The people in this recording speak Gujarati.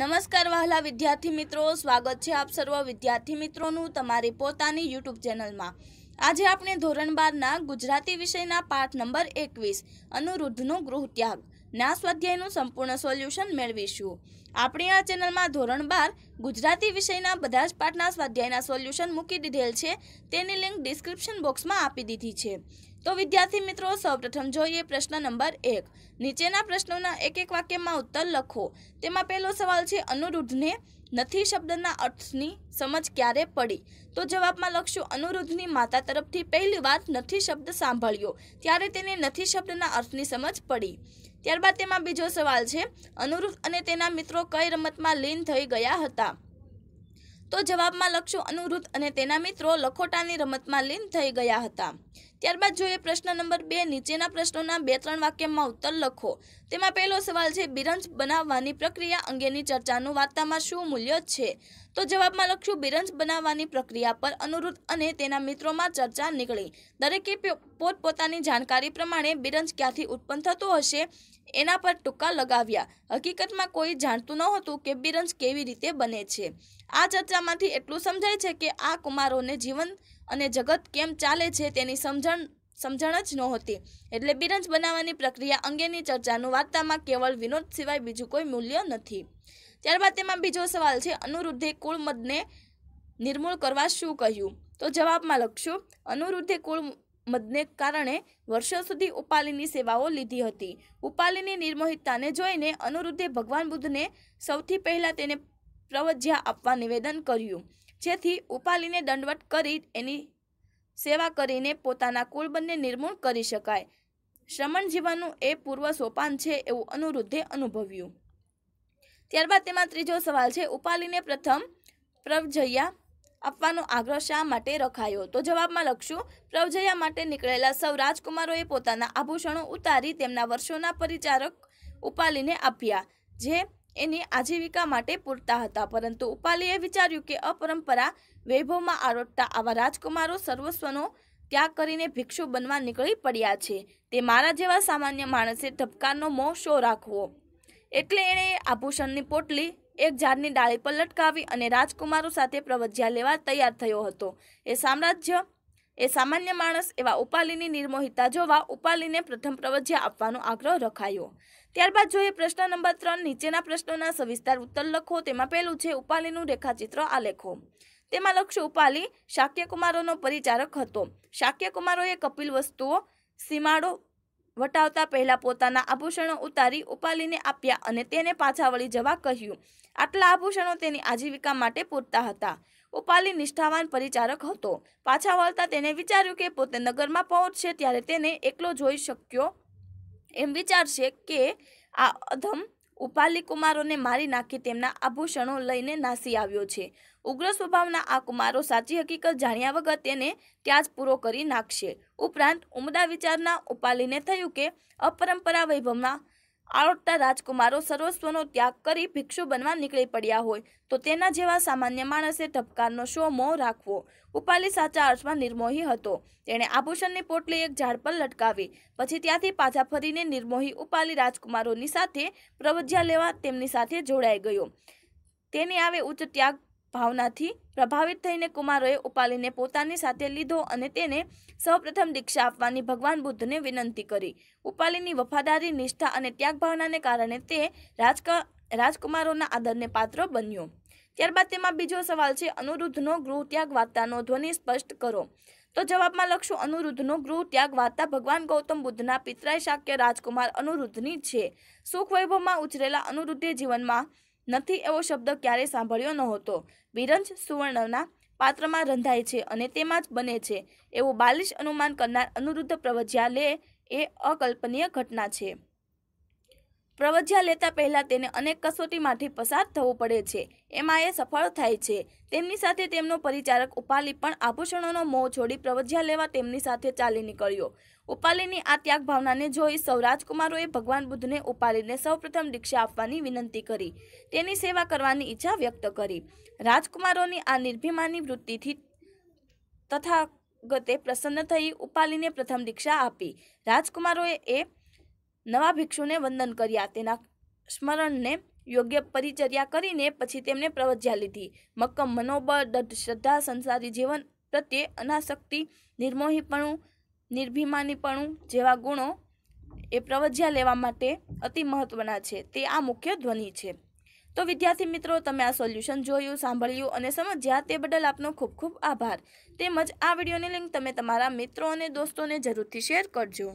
નમસ્કાર વહાલા વિદ્યાર્થી મિત્રો સ્વાગત છે આપ સર્વ વિદ્યાર્થી મિત્રોનું તમારી પોતાની યુટ્યુબ ચેનલમાં આજે આપણે ધોરણ બારના ગુજરાતી વિષયના પાઠ નંબર એકવીસ અનુરુદ્ધનો ગૃહત્યાગ ના સ્વાધ્યાયનું સંપૂર્ણ સોલ્યુશન મેળવીશું આપણે આ ચેનલમાં ધોરણ બાર ગુજરાતી વિષયના બધા જ પાઠના સ્વાધ્યાયના સોલ્યુશન મૂકી દીધેલ છે તેની લિંક ડિસ્ક્રિપ્શન બોક્સમાં આપી દીધી છે તો વિદ્યાર્થી મિત્રો સૌપ્રથમ જોઈએ પ્રશ્ન નંબર એક નીચેના પ્રશ્નોના એક એક વાક્યમાં ઉત્તર લખો તેમાં પહેલો સવાલ છે અનુરુદ્ધને નથી શબ્દના અર્થની સમજ ક્યારે પડી તો જવાબમાં લખશું અનુરુદ્ધની માતા તરફથી પહેલી વાર નથી શબ્દ સાંભળ્યો ત્યારે તેને નથી શબ્દના અર્થની સમજ પડી ત્યારબાદ તેમાં બીજો સવાલ છે અનુરૂપ અને તેના મિત્રો કઈ રમતમાં લીન થઈ ગયા હતા તો જવાબમાં લખશો અનુરુદ્ધ અને તેના મિત્રો લખોટાની રમતમાં લીન થઈ ગયા હતા ત્યારબાદ જોઈએ પ્રશ્ન નંબર બે નીચેના પ્રશ્નોના બે ત્રણ વાક્યમાં ઉત્તર લખો તેમાં પહેલો સવાલ છે બિરંજ બનાવવાની પ્રક્રિયા અંગેની ચર્ચાનું વાર્તામાં શું મૂલ્ય છે તો જવાબમાં લખશું બિરંજ બનાવવાની પ્રક્રિયા પર અનુરૂધ અને તેના મિત્રોમાં ચર્ચા નીકળી દરેકે પોતપોતાની જાણકારી પ્રમાણે બિરંજ ક્યાંથી ઉત્પન્ન થતો હશે એના પર ટૂંકા લગાવ્યા હકીકતમાં કોઈ જાણતું નહોતું કે બિરંજ કેવી રીતે બને છે આ ચર્ચામાંથી એટલું સમજાય છે કે આ કુમારોને જીવન અને જગત કેમ ચાલે છે તેની સમજણ સમજણ જ નહોતી એટલે બિરંજ બનાવવાની પ્રક્રિયા અંગેની ચર્ચાનું વાર્તામાં કેવળ વિનોદ સિવાય બીજું કોઈ મૂલ્ય નથી ત્યારબાદ તેમાં બીજો સવાલ છે અનુરુદ્ધે કુળમદને નિર્મૂળ કરવા શું કહ્યું તો જવાબમાં લખશું અનુરુદ્ધે કુળ મદને કારણે વર્ષો સુધી ઉપાલીની સેવાઓ લીધી હતી ઉપાલીની નિર્મોહિતતાને જોઈને અનુરુદ્ધે ભગવાન બુદ્ધને સૌથી પહેલાં તેને પ્રવજ્યા આપવા નિવેદન કર્યું જેથી ઉપાલીને દંડવટ કરી એની સેવા કરીને પોતાના કુળબંધને નિર્મૂળ કરી શકાય શ્રમણ જીવનનું એ પૂર્વ સોપાન છે એવું અનુરુદ્ધે અનુભવ્યું ત્યારબાદ તેમાં ત્રીજો સવાલ છે ઉપાલીને પ્રથમ પ્રવજયા આપવાનો આગ્રહ શા માટે રખાયો તો જવાબમાં લખશું પ્રવજયા માટે નીકળેલા સૌ રાજકુમારોએ પોતાના આભૂષણો ઉતારી તેમના વર્ષોના પરિચારક ઉપાલીને આપ્યા જે એની આજીવિકા માટે પૂરતા હતા પરંતુ ઉપાલીએ વિચાર્યું કે અપરંપરા વૈભવમાં આરોટતા આવા રાજકુમારો સર્વસ્વનો ત્યાગ કરીને ભિક્ષુ બનવા નીકળી પડ્યા છે તે મારા જેવા સામાન્ય માણસે ધબકારનો મોં શો રાખવો એટલે એણે આભૂષણની પોટલી એક ઝાડની ડાળી પર લટકાવી અને રાજકુમારો સાથે પ્રવજ્યા લેવા તૈયાર થયો હતો એ સામ્રાજ્ય એ સામાન્ય માણસ એવા ઉપાલીની નિર્મોહિતા જોવા ઉપાલીને પ્રથમ પ્રવજ્ય આપવાનો આગ્રહ રખાયો ત્યારબાદ જોઈએ પ્રશ્ન નંબર ત્રણ નીચેના પ્રશ્નોના સવિસ્તાર ઉત્તર લખો તેમાં પહેલું છે ઉપાલીનું રેખાચિત્ર આલેખો તેમાં લક્ષ્ય ઉપાલી શાક્યકુમારોનો પરિચારક હતો શાક્યકુમારોએ કપિલ વસ્તુઓ સીમાડો વટાવતા પહેલા પોતાના આભૂષણો ઉતારી ઉપાલીને આપ્યા અને તેને પાછા વળી જવા કહ્યું આટલા આભૂષણો તેની આજીવિકા માટે પૂરતા હતા ઉપાલી નિષ્ઠાવાન પરિચારક હતો પાછા વળતા તેને વિચાર્યું કે પોતે નગરમાં પહોંચશે ત્યારે તેને એકલો જોઈ શક્યો એમ વિચારશે કે આ અધમ ઉપાલી કુમારોને મારી નાખી તેમના આભૂષણો લઈને નાસી આવ્યો છે ઉગ્ર સ્વભાવના આ કુમારો સાચી હકીકત જાણ્યા વગર તેને ત્યાં જ પૂરો કરી નાખશે ઉપરાંત ઉમદા વિચારના ઉપાલીને થયું કે અપરંપરા વૈભવમાં આવડતા રાજકુમારો સર્વસ્વનો ત્યાગ કરી ભિક્ષુ બનવા નીકળી પડ્યા હોય તો તેના જેવા સામાન્ય માણસે ધબકારનો શો મોં રાખવો ઉપાલી સાચા અર્થમાં નિર્મોહી હતો તેણે આભૂષણની પોટલી એક ઝાડ પર લટકાવી પછી ત્યાંથી પાછા ફરીને નિર્મોહી ઉપાલી રાજકુમારોની સાથે પ્રવજ્યા લેવા તેમની સાથે જોડાઈ ગયો તેની આવે ઉચ્ચ ત્યાગ ભાવનાથી પ્રભાવિત થઈને કુમારોએ ઉપાલીને પોતાની સાથે લીધો અને તેને સૌપ્રથમ દીક્ષા આપવાની ભગવાન બુદ્ધને વિનંતી કરી ઉપાલીની વફાદારી નિષ્ઠા અને ત્યાગ ભાવનાને કારણે તે રાજક રાજકુમારોના આદરને પાત્ર બન્યો ત્યારબાદ તેમાં બીજો સવાલ છે અનુરુદ્ધનો ગૃહ ત્યાગ વાર્તાનો ધ્વનિ સ્પષ્ટ કરો તો જવાબમાં લખશું અનુરુદ્ધનો ગૃહ ત્યાગ વાર્તા ભગવાન ગૌતમ બુદ્ધના પિતરાય શાક્ય રાજકુમાર અનુરુદ્ધની છે સુખ વૈભવમાં ઉછરેલા અનુરુદ્ધે જીવનમાં નથી એવો શબ્દ ક્યારેય સાંભળ્યો નહોતો વિરંજ સુવર્ણના પાત્રમાં રંધાય છે અને તેમાં જ બને છે એવું બાલિશ અનુમાન કરનાર અનુરુદ્ધ પ્રવજ્યા લે એ અકલ્પનીય ઘટના છે પ્રવજ્યા લેતા પહેલાં તેને અનેક કસોટીમાંથી પસાર થવું પડે છે એમાં એ સફળ થાય છે તેમની સાથે તેમનો પરિચારક ઉપાલી પણ આભૂષણોનો મોં છોડી પ્રવજ્યા લેવા તેમની સાથે ચાલી નીકળ્યો ઉપાલીની આ ત્યાગ ભાવનાને જોઈ સૌ રાજકુમારોએ ભગવાન બુદ્ધને ઉપાલીને સૌપ્રથમ દીક્ષા આપવાની વિનંતી કરી તેની સેવા કરવાની ઈચ્છા વ્યક્ત કરી રાજકુમારોની આ નિર્ભિમાની વૃત્તિથી તથાગતે પ્રસન્ન થઈ ઉપાલીને પ્રથમ દીક્ષા આપી રાજકુમારોએ એ નવા ભિક્ષુને વંદન કર્યા તેના સ્મરણને યોગ્ય પરિચર્યા કરીને પછી તેમને પ્રવજ્યા લીધી મક્કમ મનોબળ દઢ શ્રદ્ધા સંસારી જીવન પ્રત્યે અનાશક્તિ નિર્મોહીપણું નિર્ભિમાનીપણું જેવા ગુણો એ પ્રવજ્યા લેવા માટે અતિ મહત્ત્વના છે તે આ મુખ્ય ધ્વનિ છે તો વિદ્યાર્થી મિત્રો તમે આ સોલ્યુશન જોયું સાંભળ્યું અને સમજ્યા તે બદલ આપનો ખૂબ ખૂબ આભાર તેમજ આ વિડીયોની લિંક તમે તમારા મિત્રો અને દોસ્તોને જરૂરથી શેર કરજો